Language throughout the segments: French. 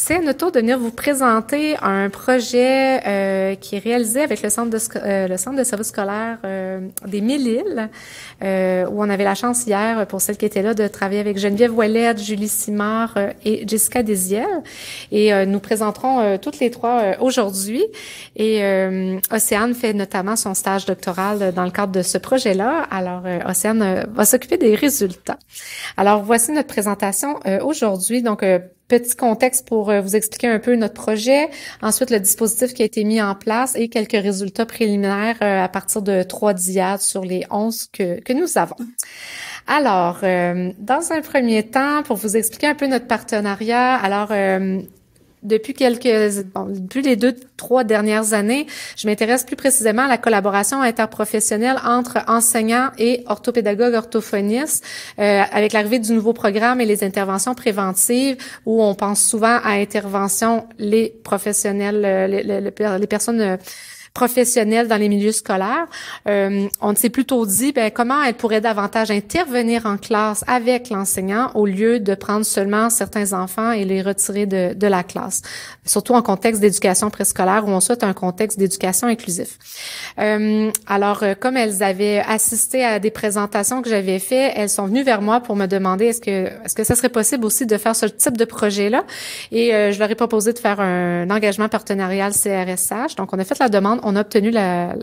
C'est à notre tour de venir vous présenter un projet euh, qui est réalisé avec le Centre de, euh, le centre de service scolaire euh, des Mille-Îles, euh, où on avait la chance hier, pour celles qui étaient là, de travailler avec Geneviève Ouellette, Julie Simard et Jessica Désiel. Et nous présenterons toutes les trois aujourd'hui. Et Océane fait notamment son stage doctoral dans le cadre de ce projet-là. Alors, Océane va s'occuper des résultats. Alors, voici notre présentation aujourd'hui. Donc, petit contexte pour euh, vous expliquer un peu notre projet, ensuite le dispositif qui a été mis en place et quelques résultats préliminaires euh, à partir de trois diades sur les onze que, que nous avons. Alors, euh, dans un premier temps, pour vous expliquer un peu notre partenariat, alors depuis quelques, bon, depuis les deux, trois dernières années, je m'intéresse plus précisément à la collaboration interprofessionnelle entre enseignants et orthopédagogues orthophonistes, euh, avec l'arrivée du nouveau programme et les interventions préventives, où on pense souvent à intervention les professionnels, euh, les, les personnes euh, professionnels dans les milieux scolaires. Euh, on s'est plutôt dit ben comment elles pourraient davantage intervenir en classe avec l'enseignant au lieu de prendre seulement certains enfants et les retirer de, la classe, surtout en contexte d'éducation préscolaire où on souhaite un contexte d'éducation inclusif. Euh, alors, euh, comme elles avaient assisté à des présentations que j'avais faites, elles sont venues vers moi pour me demander est-ce que est-ce que ça serait possible aussi de faire ce type de projet-là. Et je leur ai proposé de faire un engagement partenarial CRSH. Donc, on a fait la demande on a obtenu la,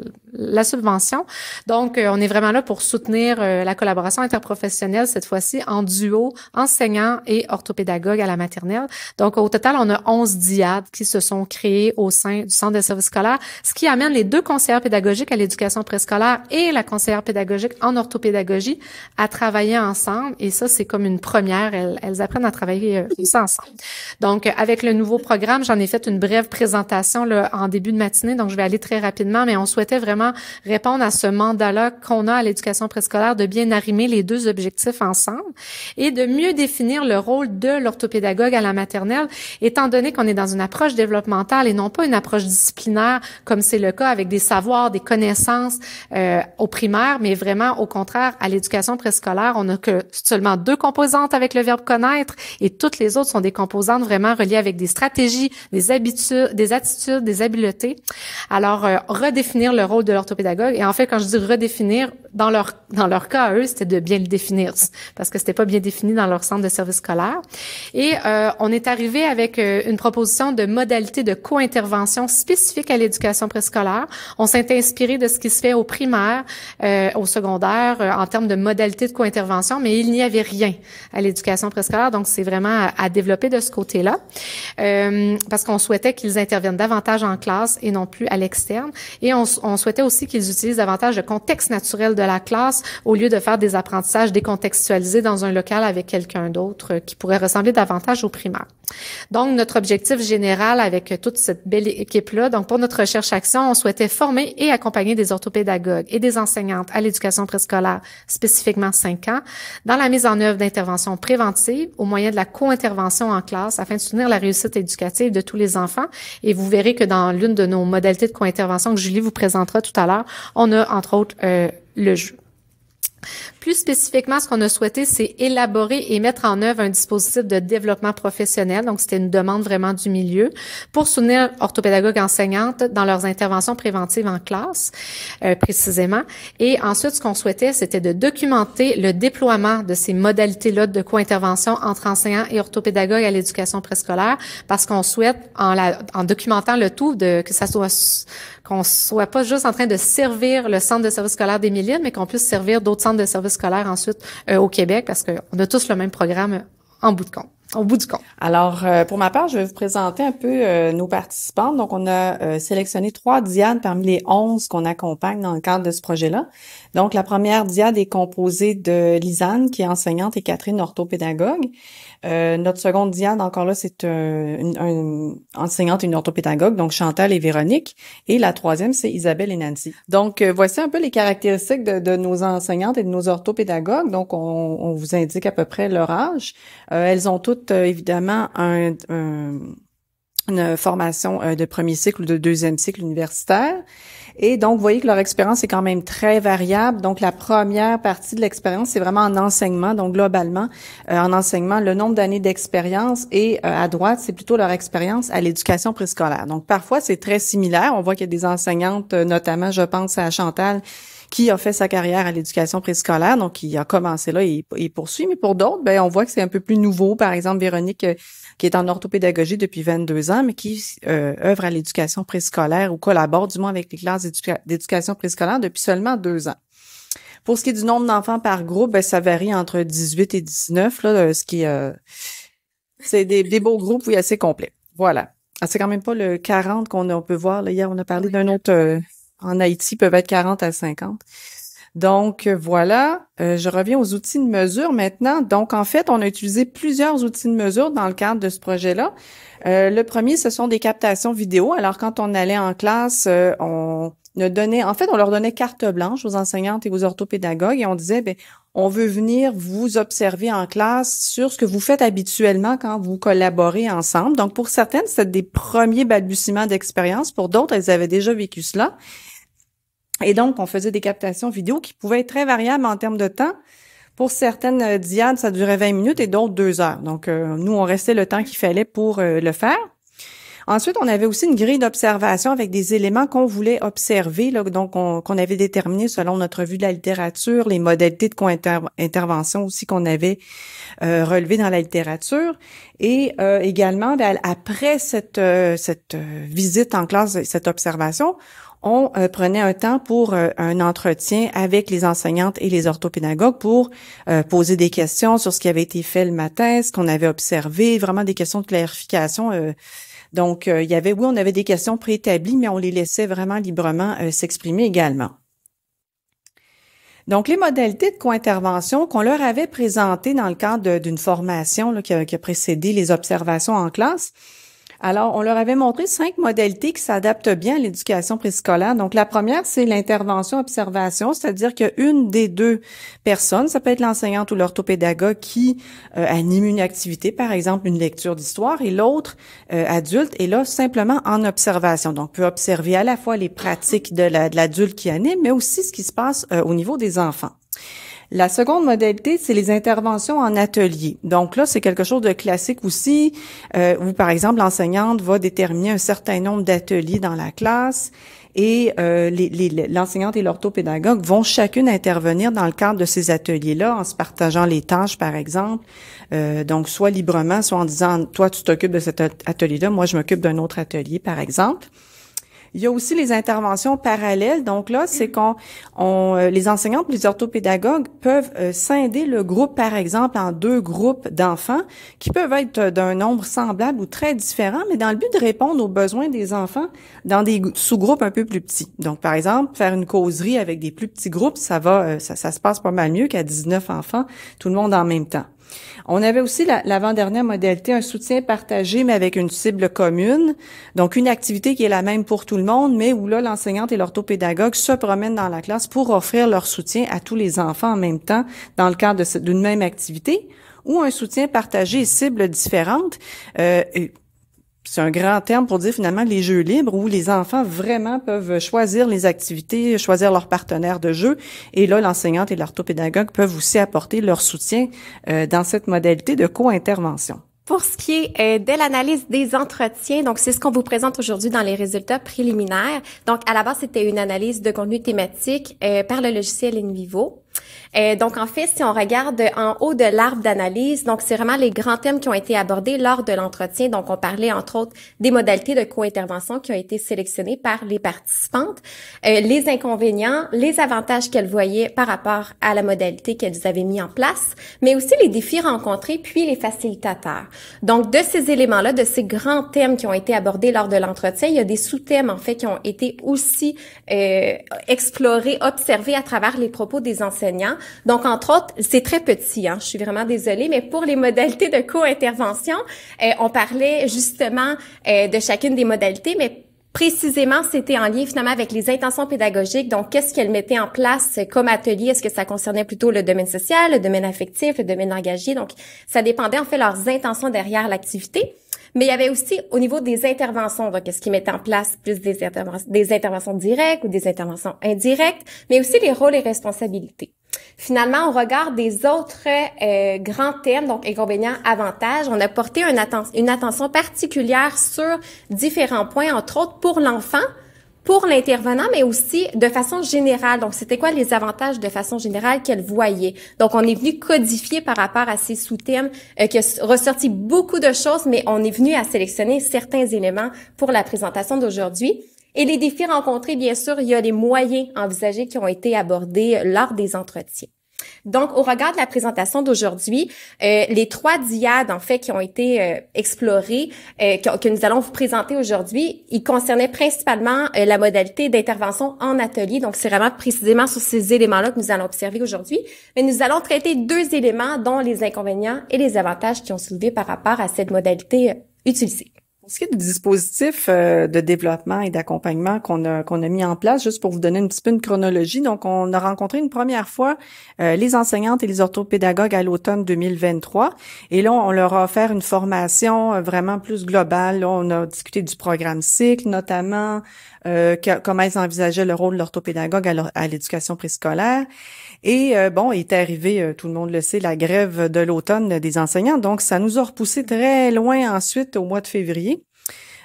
subvention. Donc, euh, on est vraiment là pour soutenir euh, la collaboration interprofessionnelle cette fois-ci en duo enseignant et orthopédagogue à la maternelle. Donc, au total, on a 11 diades qui se sont créées au sein du centre de services scolaires, ce qui amène les deux conseillères pédagogiques à l'éducation préscolaire et la conseillère pédagogique en orthopédagogie à travailler ensemble. Et ça, c'est comme une première. Elles, apprennent à travailler euh, ensemble. Donc, avec le nouveau programme, j'en ai fait une brève présentation là, en début de matinée. Donc, je vais aller très rapidement, mais on souhaitait vraiment répondre à ce mandat-là qu'on a à l'éducation préscolaire de bien arrimer les deux objectifs ensemble et de mieux définir le rôle de l'orthopédagogue à la maternelle, étant donné qu'on est dans une approche développementale et non pas une approche disciplinaire comme c'est le cas avec des savoirs, des connaissances euh, au primaire, mais vraiment au contraire à l'éducation préscolaire, on n'a que seulement deux composantes avec le verbe connaître et toutes les autres sont des composantes vraiment reliées avec des stratégies, des habitudes, des attitudes, des habiletés. Alors euh, redéfinir le rôle de l'orthopédagogue. Et en fait, quand je dis redéfinir, dans leur, dans leur cas eux, c'était de bien le définir parce que c'était pas bien défini dans leur centre de service scolaire. Et euh, on est arrivé avec euh, une proposition de modalité de co-intervention spécifique à l'éducation préscolaire. On s'est inspiré de ce qui se fait au primaire, au secondaire, en termes de modalité de co-intervention, mais il n'y avait rien à l'éducation préscolaire. Donc, c'est vraiment à, à, développer de ce côté-là parce qu'on souhaitait qu'ils interviennent davantage en classe et non plus à l'extérieur et on, on souhaitait aussi qu'ils utilisent davantage le contexte naturel de la classe au lieu de faire des apprentissages décontextualisés dans un local avec quelqu'un d'autre euh, qui pourrait ressembler davantage au primaire. Donc, notre objectif général avec toute cette belle équipe-là, donc pour notre recherche action, on souhaitait former et accompagner des orthopédagogues et des enseignantes à l'éducation préscolaire, spécifiquement 5 ans, dans la mise en œuvre d'interventions préventives au moyen de la co-intervention en classe afin de soutenir la réussite éducative de tous les enfants. Et vous verrez que dans l'une de nos modalités de co-intervention que Julie vous présentera tout à l'heure, on a entre autres euh, le jeu. Plus spécifiquement, ce qu'on a souhaité, c'est élaborer et mettre en œuvre un dispositif de développement professionnel. Donc, c'était une demande vraiment du milieu pour soutenir orthopédagogues enseignantes dans leurs interventions préventives en classe, euh, précisément. Et ensuite, ce qu'on souhaitait, c'était de documenter le déploiement de ces modalités-là de co-intervention entre enseignants et orthopédagogues à l'éducation préscolaire, parce qu'on souhaite, en, en documentant le tout, de, que ça soit qu'on soit pas juste en train de servir le centre de service scolaire des mais qu'on puisse servir d'autres centres de service scolaire ensuite euh, au Québec, parce qu'on a tous le même programme en bout de compte au bout du compte. Alors, euh, pour ma part, je vais vous présenter un peu euh, nos participantes. Donc, on a sélectionné trois diades parmi les onze qu'on accompagne dans le cadre de ce projet-là. Donc, la première diade est composée de Lisanne, qui est enseignante, et Catherine, orthopédagogue. Euh, notre seconde Diane, encore là, c'est une, enseignante et une orthopédagogue, donc Chantal et Véronique. Et la troisième, c'est Isabelle et Nancy. Donc, euh, voici un peu les caractéristiques de, nos enseignantes et de nos orthopédagogues. Donc, on, vous indique à peu près leur âge. Euh, elles ont toutes, évidemment, une formation de premier cycle ou de deuxième cycle universitaire. Et donc, vous voyez que leur expérience est quand même très variable. Donc, la première partie de l'expérience, c'est vraiment en enseignement. Donc, globalement, euh, en enseignement, le nombre d'années d'expérience et euh, à droite, c'est plutôt leur expérience à l'éducation préscolaire. Donc, parfois, c'est très similaire. On voit qu'il y a des enseignantes, euh, notamment, je pense à Chantal, qui a fait sa carrière à l'éducation préscolaire, donc il a commencé là et, poursuit. Mais pour d'autres, ben on voit que c'est un peu plus nouveau. Par exemple, Véronique, euh, qui est en orthopédagogie depuis 22 ans, mais qui euh, œuvre à l'éducation préscolaire ou collabore du moins avec les classes d'éducation préscolaire depuis seulement deux ans. Pour ce qui est du nombre d'enfants par groupe, ben, ça varie entre 18 et 19, là, euh, ce qui euh, c'est des, beaux groupes, oui, assez complets. Voilà. Ah, c'est quand même pas le 40 qu'on on peut voir. Là, hier, on a parlé d'un autre, en Haïti, peuvent être 40 à 50. Donc euh, voilà, euh, je reviens aux outils de mesure maintenant. Donc en fait, on a utilisé plusieurs outils de mesure dans le cadre de ce projet-là. Euh, le premier, ce sont des captations vidéo. Alors quand on allait en classe, on ne donnait, en fait, on leur donnait carte blanche aux enseignantes et aux orthopédagogues et on disait, ben, on veut venir vous observer en classe sur ce que vous faites habituellement quand vous collaborez ensemble. Donc pour certaines, c'était des premiers balbutiements d'expérience. Pour d'autres, elles avaient déjà vécu cela. Et donc, on faisait des captations vidéo qui pouvaient être très variables en termes de temps. Pour certaines euh, diades, ça durait 20 minutes et d'autres deux heures. Donc, euh, nous, on restait le temps qu'il fallait pour euh, le faire. Ensuite, on avait aussi une grille d'observation avec des éléments qu'on voulait observer, donc qu'on avait déterminé selon notre vue de la littérature, les modalités de co-intervention aussi qu'on avait relevées dans la littérature. Et également, ben, après cette, cette visite en classe, cette observation, on euh, prenait un temps pour euh, un entretien avec les enseignantes et les orthopédagogues pour euh, poser des questions sur ce qui avait été fait le matin, ce qu'on avait observé, vraiment des questions de clarification. donc, il y avait, oui, on avait des questions préétablies, mais on les laissait vraiment librement s'exprimer également. Donc, les modalités de co-intervention qu'on leur avait présentées dans le cadre d'une formation qui, a, précédé les observations en classe, alors, on leur avait montré cinq modalités qui s'adaptent bien à l'éducation préscolaire. Donc, la première, c'est l'intervention observation, c'est-à-dire qu'une des deux personnes, ça peut être l'enseignante ou l'orthopédagogue qui euh, anime une activité, par exemple une lecture d'histoire, et l'autre euh, adulte est là simplement en observation. Donc, peut observer à la fois les pratiques de l'adulte qui anime, mais aussi ce qui se passe euh, au niveau des enfants. La seconde modalité, c'est les interventions en atelier. Donc là, c'est quelque chose de classique aussi, euh, où par exemple l'enseignante va déterminer un certain nombre d'ateliers dans la classe et euh, l'enseignante et l'orthopédagogue vont chacune intervenir dans le cadre de ces ateliers-là en se partageant les tâches, par exemple. Euh, donc, soit librement, soit en disant, toi, tu t'occupes de cet atelier-là, moi, je m'occupe d'un autre atelier, par exemple. Il y a aussi les interventions parallèles. Donc là, c'est qu'on euh, les enseignants, les orthopédagogues peuvent euh, scinder le groupe, par exemple, en deux groupes d'enfants qui peuvent être euh, d'un nombre semblable ou très différent, mais dans le but de répondre aux besoins des enfants dans des sous-groupes un peu plus petits. Donc, par exemple, faire une causerie avec des plus petits groupes, ça va, ça, ça se passe pas mal mieux qu'à 19 enfants, tout le monde en même temps. On avait aussi l'avant-dernière modalité, un soutien partagé, mais avec une cible commune. Donc, une activité qui est la même pour tout le monde, mais où là, l'enseignante et l'orthopédagogue se promènent dans la classe pour offrir leur soutien à tous les enfants en même temps dans le cadre d'une même activité ou un soutien partagé et cible différente. Euh, c'est un grand terme pour dire finalement les jeux libres où les enfants vraiment peuvent choisir les activités, choisir leur partenaire de jeu. Et là, l'enseignante et l'orthopédagogue peuvent aussi apporter leur soutien euh, dans cette modalité de co-intervention. Pour ce qui est euh, de l'analyse des entretiens, donc c'est ce qu'on vous présente aujourd'hui dans les résultats préliminaires. Donc à la base, c'était une analyse de contenu thématique euh, par le logiciel InVivo. Euh, donc, en fait, si on regarde en haut de l'arbre d'analyse, donc c'est vraiment les grands thèmes qui ont été abordés lors de l'entretien. Donc, on parlait entre autres des modalités de co-intervention qui ont été sélectionnées par les participantes, euh, les inconvénients, les avantages qu'elles voyaient par rapport à la modalité qu'elles avaient mis en place, mais aussi les défis rencontrés, puis les facilitateurs. Donc, de ces éléments-là, de ces grands thèmes qui ont été abordés lors de l'entretien, il y a des sous-thèmes, en fait, qui ont été aussi euh, explorés, observés à travers les propos des enseignants donc, entre autres, c'est très petit, hein. je suis vraiment désolée, mais pour les modalités de co-intervention, euh, on parlait justement euh, de chacune des modalités, mais Précisément, c'était en lien finalement avec les intentions pédagogiques. Donc, qu'est-ce qu'elle mettait en place comme atelier? Est-ce que ça concernait plutôt le domaine social, le domaine affectif, le domaine engagé Donc, ça dépendait en fait leurs intentions derrière l'activité. Mais il y avait aussi au niveau des interventions, donc qu'est-ce qu'ils mettaient en place, plus des interventions directes ou des interventions indirectes, mais aussi les rôles et responsabilités. Finalement, on regarde des autres euh, grands thèmes, donc inconvénients, avantages, on a porté une, attention particulière sur différents points, entre autres pour l'enfant, pour l'intervenant, mais aussi de façon générale. Donc, c'était quoi les avantages de façon générale qu'elle voyait? Donc, on est venu codifier par rapport à ces sous-thèmes euh, qui ressorti beaucoup de choses, mais on est venu à sélectionner certains éléments pour la présentation d'aujourd'hui. Et les défis rencontrés, bien sûr, il y a les moyens envisagés qui ont été abordés euh, lors des entretiens. Donc, au regard de la présentation d'aujourd'hui, euh, les trois diades, en fait, qui ont été euh, explorées, que, nous allons vous présenter aujourd'hui, ils concernaient principalement la modalité d'intervention en atelier. Donc, c'est vraiment précisément sur ces éléments-là que nous allons observer aujourd'hui. Mais nous allons traiter deux éléments, dont les inconvénients et les avantages qui ont soulevé par rapport à cette modalité utilisée. Pour ce qui est du dispositif euh, de développement et d'accompagnement qu'on a, qu'on a mis en place, juste pour vous donner un petit peu une chronologie, donc on a rencontré une première fois euh, les enseignantes et les orthopédagogues à l'automne 2023. Et là, on leur a offert une formation euh, vraiment plus globale. on a discuté du programme cycle, notamment comment ils envisageaient le rôle de l'orthopédagogue à l'éducation préscolaire. Et euh, bon, est arrivé, euh, tout le monde le sait, la grève de l'automne des enseignants. Donc, ça nous a repoussé très loin ensuite au mois de février.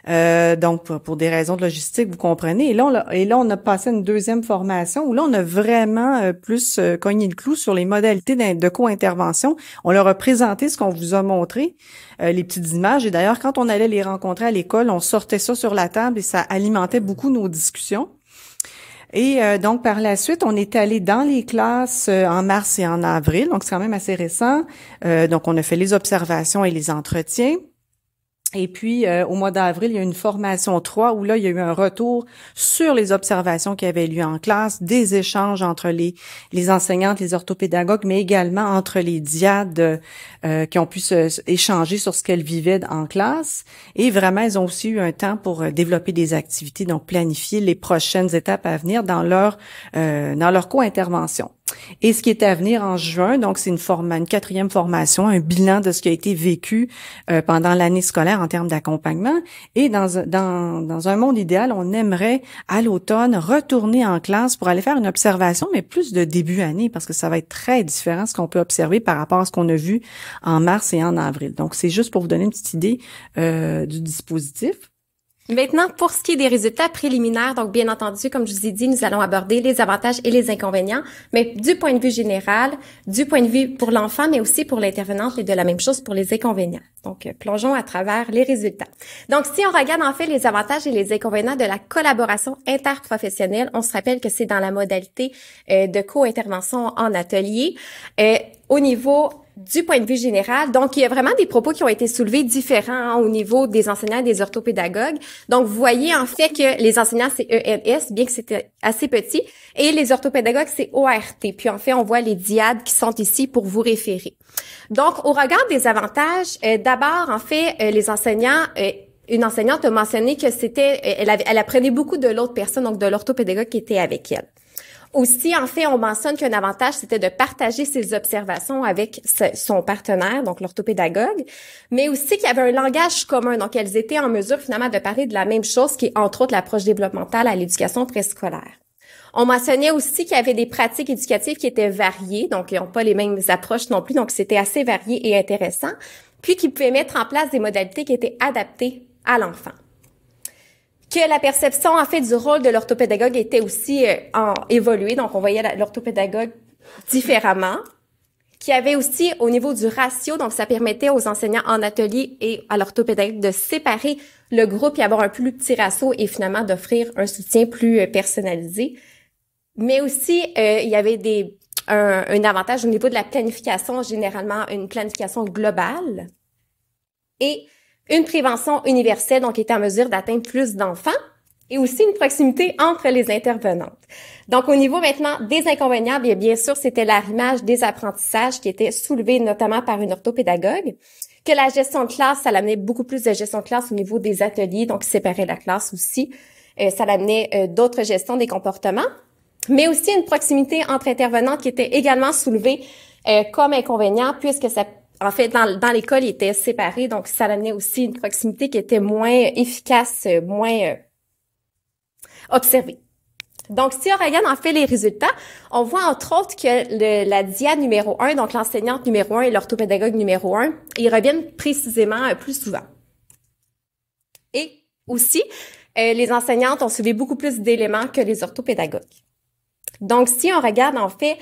Euh, donc, pour, des raisons de logistique, vous comprenez. Et là, on a, et là, on a passé une deuxième formation où là, on a vraiment euh, plus cogné le clou sur les modalités de co-intervention. On leur a présenté ce qu'on vous a montré, les petites images. Et d'ailleurs, quand on allait les rencontrer à l'école, on sortait ça sur la table et ça alimentait beaucoup nos discussions. Et euh, donc, par la suite, on est allé dans les classes euh, en mars et en avril, donc c'est quand même assez récent. Euh, donc, on a fait les observations et les entretiens. Et puis, euh, au mois d'avril, il y a eu une formation 3 où là, il y a eu un retour sur les observations qui avaient lieu en classe, des échanges entre les, enseignantes, les orthopédagogues, mais également entre les diades euh, qui ont pu se, échanger sur ce qu'elles vivaient en classe. Et vraiment, elles ont aussi eu un temps pour euh, développer des activités, donc planifier les prochaines étapes à venir dans leur, dans leur co-intervention. Et ce qui est à venir en juin, donc c'est une, une quatrième formation, un bilan de ce qui a été vécu euh, pendant l'année scolaire en termes d'accompagnement. Et dans, dans, dans un monde idéal, on aimerait à l'automne retourner en classe pour aller faire une observation, mais plus de début année, parce que ça va être très différent ce qu'on peut observer par rapport à ce qu'on a vu en mars et en avril. Donc c'est juste pour vous donner une petite idée euh, du dispositif. Maintenant, pour ce qui est des résultats préliminaires, donc bien entendu, comme je vous ai dit, nous allons aborder les avantages et les inconvénients, mais du point de vue général, du point de vue pour l'enfant, mais aussi pour l'intervenante et de la même chose pour les inconvénients. Donc, euh, plongeons à travers les résultats. Donc, si on regarde en fait les avantages et les inconvénients de la collaboration interprofessionnelle, on se rappelle que c'est dans la modalité euh, de co-intervention en atelier. Euh, au niveau du point de vue général. Donc, il y a vraiment des propos qui ont été soulevés différents hein, au niveau des enseignants et des orthopédagogues. Donc, vous voyez en fait que les enseignants, c'est ENS, bien que c'était assez petit, et les orthopédagogues, c'est ORT. Puis, en fait, on voit les diades qui sont ici pour vous référer. Donc, au regard des avantages, euh, d'abord, en fait, euh, les enseignants... Euh, une enseignante a mentionné que c'était, elle, elle apprenait beaucoup de l'autre personne, donc de l'orthopédagogue qui était avec elle. Aussi, en fait, on mentionne qu'un avantage, c'était de partager ses observations avec son partenaire, donc l'orthopédagogue, mais aussi qu'il y avait un langage commun. Donc, elles étaient en mesure finalement de parler de la même chose qui est entre autres l'approche développementale à l'éducation préscolaire. On mentionnait aussi qu'il y avait des pratiques éducatives qui étaient variées, donc ils n'ont pas les mêmes approches non plus, donc c'était assez varié et intéressant, puis qu'ils pouvaient mettre en place des modalités qui étaient adaptées à l'enfant que la perception en fait du rôle de l'orthopédagogue était aussi euh, en évoluée, donc on voyait l'orthopédagogue différemment qui avait aussi au niveau du ratio, donc ça permettait aux enseignants en atelier et à l'orthopédagogue de séparer le groupe et avoir un plus petit ratio et finalement d'offrir un soutien plus euh, personnalisé. Mais aussi, euh, il y avait des, un, un, avantage au niveau de la planification, généralement une planification globale. Et une prévention universelle, donc qui est en mesure d'atteindre plus d'enfants et aussi une proximité entre les intervenantes. Donc, au niveau maintenant des inconvénients, bien, sûr, c'était l'arrimage des apprentissages qui était soulevé notamment par une orthopédagogue, que la gestion de classe, ça l'amenait beaucoup plus de gestion de classe au niveau des ateliers, donc séparer la classe aussi. Euh, ça l'amenait euh, d'autres gestions des comportements, mais aussi une proximité entre intervenantes qui était également soulevée euh, comme inconvénient puisque ça en fait, dans, l'école, ils étaient séparés, donc ça amenait aussi une proximité qui était moins efficace, moins euh, observée. Donc, si on regarde en fait les résultats, on voit entre autres que la DIA numéro 1, donc l'enseignante numéro 1 et l'orthopédagogue numéro 1, ils reviennent précisément euh, plus souvent. Et aussi, euh, les enseignantes ont suivi beaucoup plus d'éléments que les orthopédagogues. Donc, si on regarde en fait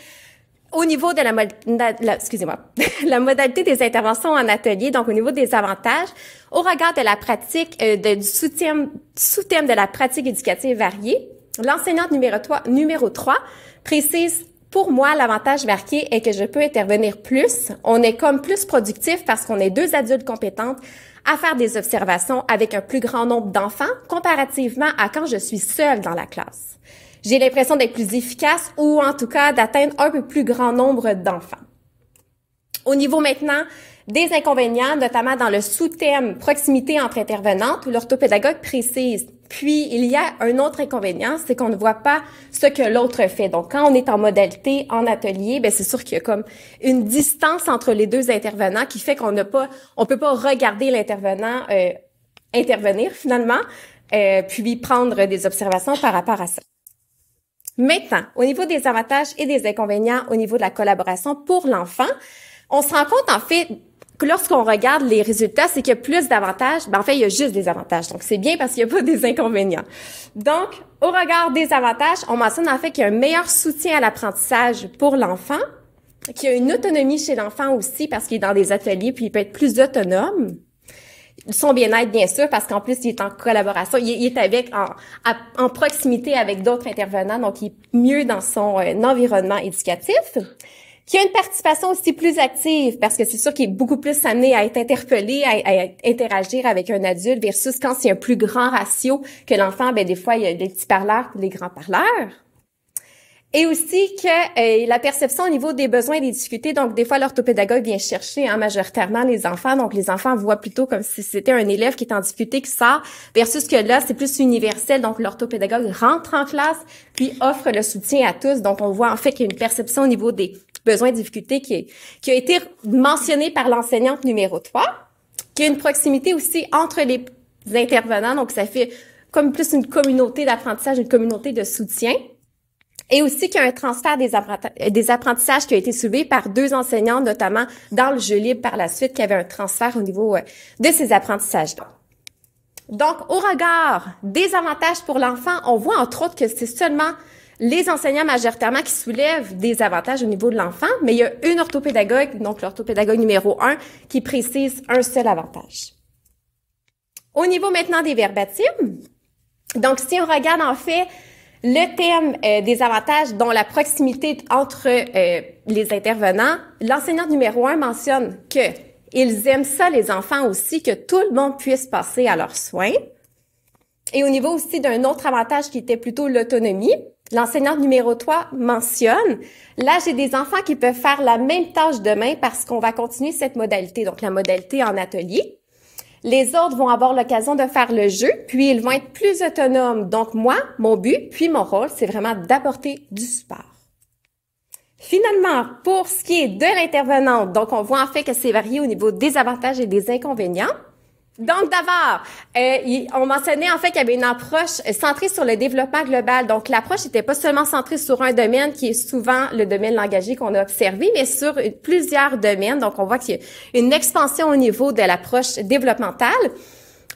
au niveau de la, excusez-moi, la modalité des interventions en atelier, donc au niveau des avantages, au regard de la pratique, euh, de, du sous-thème de la pratique éducative variée, l'enseignante numéro 3, numéro 3 précise pour moi, l'avantage marqué est que je peux intervenir plus. On est comme plus productif parce qu'on est deux adultes compétentes à faire des observations avec un plus grand nombre d'enfants comparativement à quand je suis seule dans la classe j'ai l'impression d'être plus efficace ou en tout cas d'atteindre un peu plus grand nombre d'enfants. Au niveau maintenant des inconvénients, notamment dans le sous-thème proximité entre intervenantes, l'orthopédagogue précise. Puis, il y a un autre inconvénient, c'est qu'on ne voit pas ce que l'autre fait. Donc, quand on est en modalité, en atelier, ben c'est sûr qu'il y a comme une distance entre les deux intervenants qui fait qu'on n'a pas, on peut pas regarder l'intervenant euh, intervenir finalement, euh, puis prendre des observations par rapport à ça. Maintenant, au niveau des avantages et des inconvénients au niveau de la collaboration pour l'enfant, on se rend compte en fait que lorsqu'on regarde les résultats, c'est qu'il y a plus d'avantages. Ben, en fait, il y a juste des avantages. Donc, c'est bien parce qu'il n'y a pas des inconvénients. Donc, au regard des avantages, on mentionne en fait qu'il y a un meilleur soutien à l'apprentissage pour l'enfant, qu'il y a une autonomie chez l'enfant aussi parce qu'il est dans des ateliers puis il peut être plus autonome son bien-être, bien sûr, parce qu'en plus, il est en collaboration, il, est avec, en, proximité avec d'autres intervenants, donc il est mieux dans son euh, environnement éducatif. Qui a une participation aussi plus active, parce que c'est sûr qu'il est beaucoup plus amené à être interpellé, à, interagir avec un adulte, versus quand c'est un plus grand ratio que l'enfant, ben des fois, il y a les petits parleurs, les grands parleurs. Et aussi que euh, la perception au niveau des besoins et des difficultés, donc des fois l'orthopédagogue vient chercher hein, majoritairement les enfants, donc les enfants voient plutôt comme si c'était un élève qui est en difficulté qui sort, versus que là c'est plus universel, donc l'orthopédagogue rentre en classe puis offre le soutien à tous, donc on voit en fait qu'il y a une perception au niveau des besoins et difficultés qui, qui a été mentionnée par l'enseignante numéro 3, qu'il y a une proximité aussi entre les intervenants, donc ça fait comme plus une communauté d'apprentissage, une communauté de soutien. Et aussi qu'il y a un transfert des, apprentissages qui a été soulevé par deux enseignants, notamment dans le jeu libre par la suite, qui avait un transfert au niveau euh, de ces apprentissages-là. Donc, au regard des avantages pour l'enfant, on voit entre autres que c'est seulement les enseignants majoritairement qui soulèvent des avantages au niveau de l'enfant, mais il y a une orthopédagogue, donc l'orthopédagogue numéro un, qui précise un seul avantage. Au niveau maintenant des verbatimes, donc si on regarde en fait le thème euh, des avantages, dont la proximité entre euh, les intervenants, l'enseignant numéro un mentionne que ils aiment ça, les enfants aussi, que tout le monde puisse passer à leurs soins. Et au niveau aussi d'un autre avantage qui était plutôt l'autonomie, l'enseignant numéro 3 mentionne là, j'ai des enfants qui peuvent faire la même tâche demain parce qu'on va continuer cette modalité, donc la modalité en atelier. Les autres vont avoir l'occasion de faire le jeu, puis ils vont être plus autonomes. Donc moi, mon but, puis mon rôle, c'est vraiment d'apporter du support. Finalement, pour ce qui est de l'intervenante, donc on voit en fait que c'est varié au niveau des avantages et des inconvénients. Donc, d'abord, euh, on mentionnait en fait qu'il y avait une approche centrée sur le développement global. Donc, l'approche n'était pas seulement centrée sur un domaine qui est souvent le domaine langagier qu'on a observé, mais sur plusieurs domaines. Donc, on voit qu'il y a une expansion au niveau de l'approche développementale,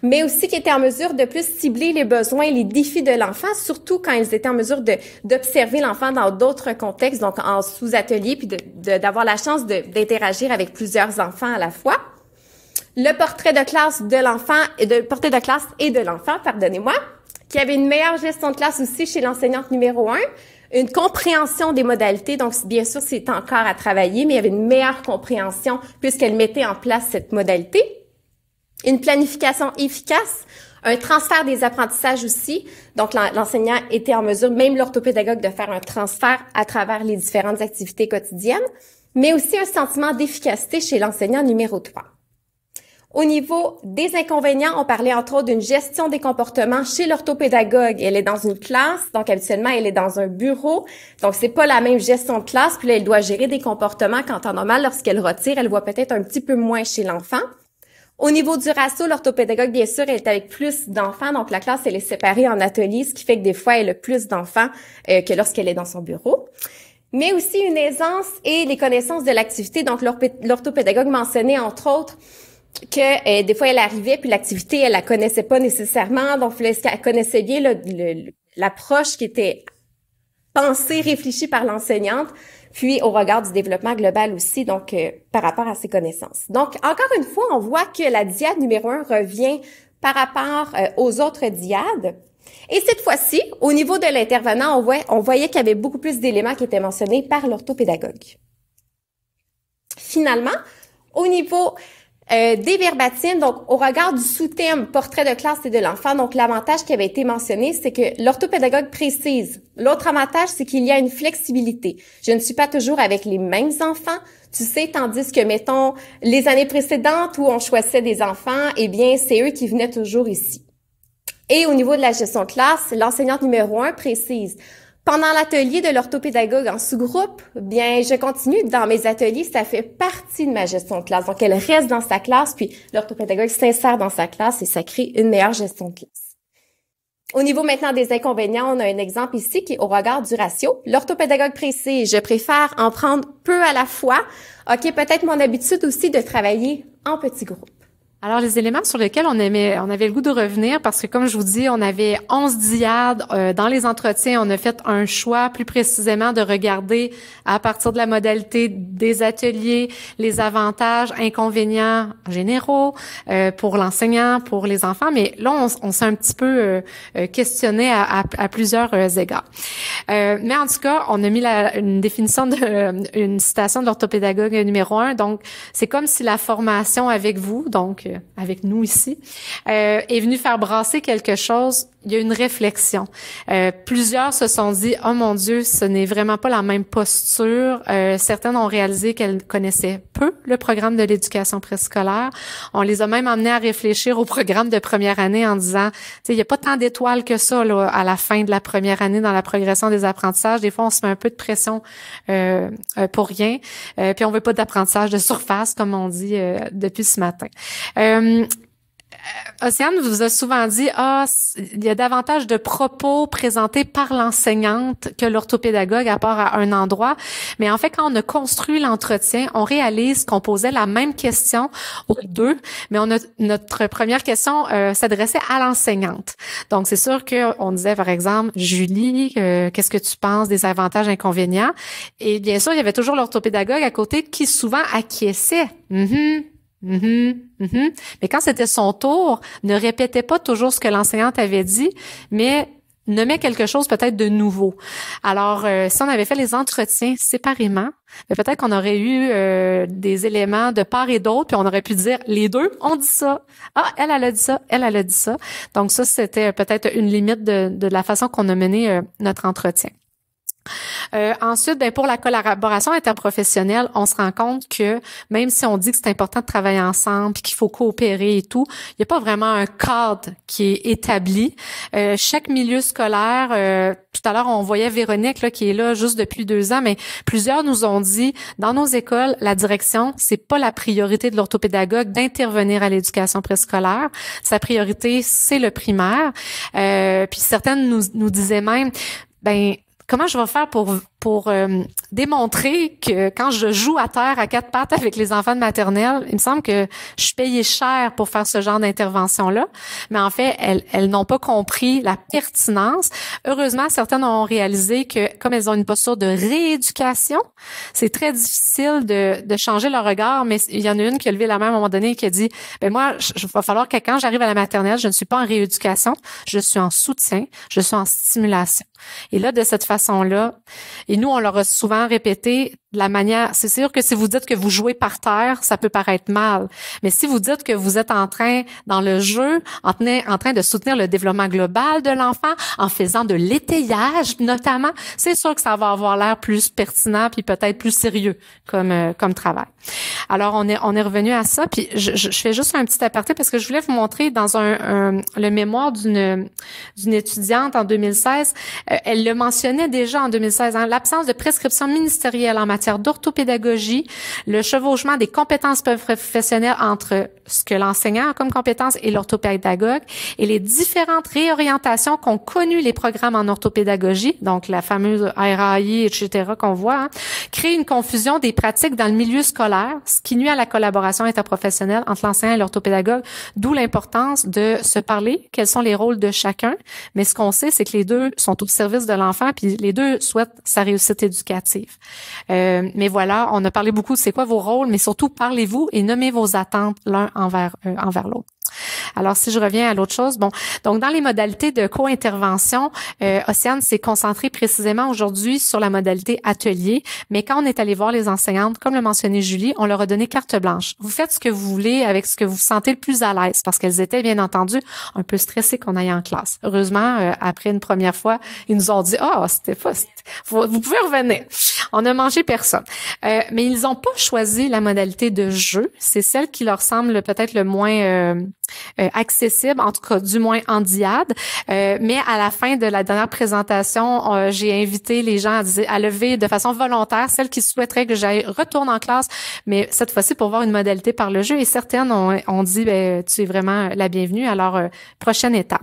mais aussi qui était en mesure de plus cibler les besoins et les défis de l'enfant, surtout quand ils étaient en mesure d'observer l'enfant dans d'autres contextes, donc en sous-atelier, puis d'avoir la chance d'interagir avec plusieurs enfants à la fois le portrait de classe de l'enfant et de portrait de classe et de l'enfant, pardonnez-moi, qui avait une meilleure gestion de classe aussi chez l'enseignante numéro un, une compréhension des modalités. Donc, bien sûr, c'est encore à travailler, mais il y avait une meilleure compréhension puisqu'elle mettait en place cette modalité. Une planification efficace, un transfert des apprentissages aussi. Donc, l'enseignant était en mesure, même l'orthopédagogue, de faire un transfert à travers les différentes activités quotidiennes, mais aussi un sentiment d'efficacité chez l'enseignant numéro 3. Au niveau des inconvénients, on parlait entre autres d'une gestion des comportements chez l'orthopédagogue. Elle est dans une classe, donc habituellement elle est dans un bureau, donc c'est pas la même gestion de classe. Puis là, elle doit gérer des comportements qu'en temps normal, lorsqu'elle retire, elle voit peut-être un petit peu moins chez l'enfant. Au niveau du ratio, l'orthopédagogue, bien sûr, elle est avec plus d'enfants, donc la classe, elle est séparée en ateliers, ce qui fait que des fois, elle a plus d'enfants euh, que lorsqu'elle est dans son bureau mais aussi une aisance et les connaissances de l'activité. Donc, l'orthopédagogue mentionnait, entre autres, que euh, des fois elle arrivait puis l'activité elle la connaissait pas nécessairement donc elle connaissait bien l'approche qui était pensée réfléchie par l'enseignante puis au regard du développement global aussi donc euh, par rapport à ses connaissances donc encore une fois on voit que la diade numéro un revient par rapport euh, aux autres diades et cette fois-ci au niveau de l'intervenant on, voit, on voyait qu'il y avait beaucoup plus d'éléments qui étaient mentionnés par l'orthopédagogue finalement au niveau euh, des verbatimes, donc au regard du sous-thème portrait de classe et de l'enfant, donc l'avantage qui avait été mentionné, c'est que l'orthopédagogue précise. L'autre avantage, c'est qu'il y a une flexibilité. Je ne suis pas toujours avec les mêmes enfants, tu sais, tandis que, mettons, les années précédentes où on choisissait des enfants, eh bien, c'est eux qui venaient toujours ici. Et au niveau de la gestion de classe, l'enseignante numéro un précise pendant l'atelier de l'orthopédagogue en sous-groupe, bien, je continue dans mes ateliers. Ça fait partie de ma gestion de classe. Donc, elle reste dans sa classe, puis l'orthopédagogue s'insère dans sa classe et ça crée une meilleure gestion de classe. Au niveau maintenant des inconvénients, on a un exemple ici qui est au regard du ratio. L'orthopédagogue précise, je préfère en prendre peu à la fois. OK, peut-être mon habitude aussi de travailler en petits groupes. Alors, les éléments sur lesquels on, aimait, on avait le goût de revenir, parce que comme je vous dis, on avait 11 diades. Euh, dans les entretiens, on a fait un choix plus précisément de regarder à partir de la modalité des ateliers, les avantages, inconvénients généraux euh, pour l'enseignant, pour les enfants. Mais là, on, s'est un petit peu euh, questionné à, plusieurs égards. mais en tout cas, on a mis une définition, de, une citation de l'orthopédagogue numéro un. Donc, c'est comme si la formation avec vous, donc avec, nous ici, euh, est venu faire brasser quelque chose il y a une réflexion. Euh, plusieurs se sont dit oh mon Dieu, ce n'est vraiment pas la même posture. Euh, certaines ont réalisé qu'elles connaissaient peu le programme de l'éducation préscolaire. On les a même amenées à réfléchir au programme de première année en disant il n'y a pas tant d'étoiles que ça là, à la fin de la première année dans la progression des apprentissages. Des fois, on se met un peu de pression euh, euh, pour rien. puis on veut pas d'apprentissage de surface comme on dit depuis ce matin. Euh, Océane vous a souvent dit, ah, il y a davantage de propos présentés par l'enseignante que l'orthopédagogue à part à un endroit. Mais en fait, quand on a construit l'entretien, on réalise qu'on posait la même question aux deux, mais on a, notre première question euh, s'adressait à l'enseignante. Donc, c'est sûr qu'on disait, par exemple, Julie, euh, qu'est-ce que tu penses des avantages inconvénients? Et bien sûr, il y avait toujours l'orthopédagogue à côté qui souvent acquiesçait. Mm-hmm. Mm -hmm, Mais quand c'était son tour, ne répétait pas toujours ce que l'enseignante avait dit, mais nommait quelque chose peut-être de nouveau. Alors, euh, si on avait fait les entretiens séparément, ben, peut-être qu'on aurait eu euh, des éléments de part et d'autre, puis on aurait pu dire, les deux ont dit ça. Ah, elle, elle a dit ça, elle, elle a dit ça. Donc ça, c'était euh, peut-être une limite de, la façon qu'on a mené notre entretien. Euh, ensuite, ben, pour la collaboration interprofessionnelle, on se rend compte que même si on dit que c'est important de travailler ensemble, et qu'il faut coopérer et tout, il n'y a pas vraiment un cadre qui est établi. Euh, chaque milieu scolaire, euh, tout à l'heure on voyait Véronique là, qui est là juste depuis deux ans, mais plusieurs nous ont dit dans nos écoles, la direction, c'est pas la priorité de l'orthopédagogue d'intervenir à l'éducation préscolaire. Sa priorité, c'est le primaire. puis certaines nous, nous disaient même, ben comment je vais faire pour pour euh, démontrer que quand je joue à terre à quatre pattes avec les enfants de maternelle, il me semble que je suis payée cher pour faire ce genre d'intervention-là. Mais en fait, elles, elles n'ont pas compris la pertinence. Heureusement, certaines ont réalisé que comme elles ont une posture de rééducation, c'est très difficile de, de, changer leur regard. Mais il y en a une qui a levé la main à un moment donné et qui a dit, ben moi, il va falloir que quand j'arrive à la maternelle, je ne suis pas en rééducation, je suis en soutien, je suis en stimulation. Et là, de cette façon-là, et nous, on leur a souvent répété de la manière, c'est sûr que si vous dites que vous jouez par terre, ça peut paraître mal. Mais si vous dites que vous êtes en train, dans le jeu, en, en train de soutenir le développement global de l'enfant, en faisant de l'étayage notamment, c'est sûr que ça va avoir l'air plus pertinent puis peut-être plus sérieux comme, euh, comme travail. Alors, on est, on est revenu à ça. Puis je, je, fais juste un petit aparté parce que je voulais vous montrer dans un, le mémoire d'une étudiante en 2016, euh, elle le mentionnait déjà en 2016. Hein, l'absence de prescription ministérielle en matière d'orthopédagogie, le chevauchement des compétences professionnelles entre ce que l'enseignant a comme compétence et l'orthopédagogue et les différentes réorientations qu'ont connues les programmes en orthopédagogie, donc la fameuse RAI, etc., qu'on voit, crée hein, créent une confusion des pratiques dans le milieu scolaire, ce qui nuit à la collaboration interprofessionnelle entre l'enseignant et l'orthopédagogue, d'où l'importance de se parler, quels sont les rôles de chacun. Mais ce qu'on sait, c'est que les deux sont au service de l'enfant, puis les deux souhaitent s'arrêter éducatif Euh, mais voilà, on a parlé beaucoup de c'est quoi vos rôles, mais surtout parlez-vous et nommez vos attentes l'un envers, euh, envers l'autre. Alors, si je reviens à l'autre chose, bon, donc dans les modalités de co-intervention, euh, Océane s'est concentré précisément aujourd'hui sur la modalité atelier, mais quand on est allé voir les enseignantes, comme le mentionnait Julie, on leur a donné carte blanche. Vous faites ce que vous voulez avec ce que vous vous sentez le plus à l'aise, parce qu'elles étaient bien entendu un peu stressées qu'on aille en classe. Heureusement, euh, après une première fois, ils nous ont dit, ah, oh, c'était pas, vous, pouvez revenir. On n'a mangé personne. Euh, mais ils n'ont pas choisi la modalité de jeu. C'est celle qui leur semble peut-être le moins euh, euh, accessible, en tout cas du moins en diade. Euh, mais à la fin de la dernière présentation, euh, j'ai invité les gens à, à, lever de façon volontaire celles qui souhaiteraient que j'aille retourne en classe, mais cette fois-ci pour voir une modalité par le jeu. Et certaines ont, dit, ben, tu es vraiment la bienvenue. Alors prochaine étape.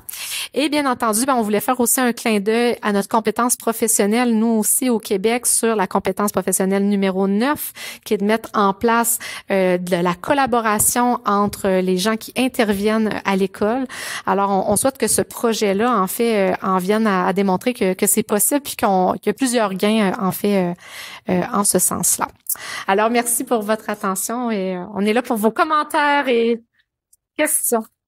Et bien entendu, ben, on voulait faire aussi un clin d'œil à notre compétence professionnelle, nous aussi au Québec, sur la compétence professionnelle numéro 9, qui est de mettre en place de la collaboration entre les gens qui interviennent reviennent à l'école. Alors, on, souhaite que ce projet-là, en fait, euh, en vienne à, démontrer que, c'est possible, puis qu'on, qu'il y a plusieurs gains, euh, en fait, euh, en ce sens-là. Alors, merci pour votre attention et on est là pour vos commentaires et questions.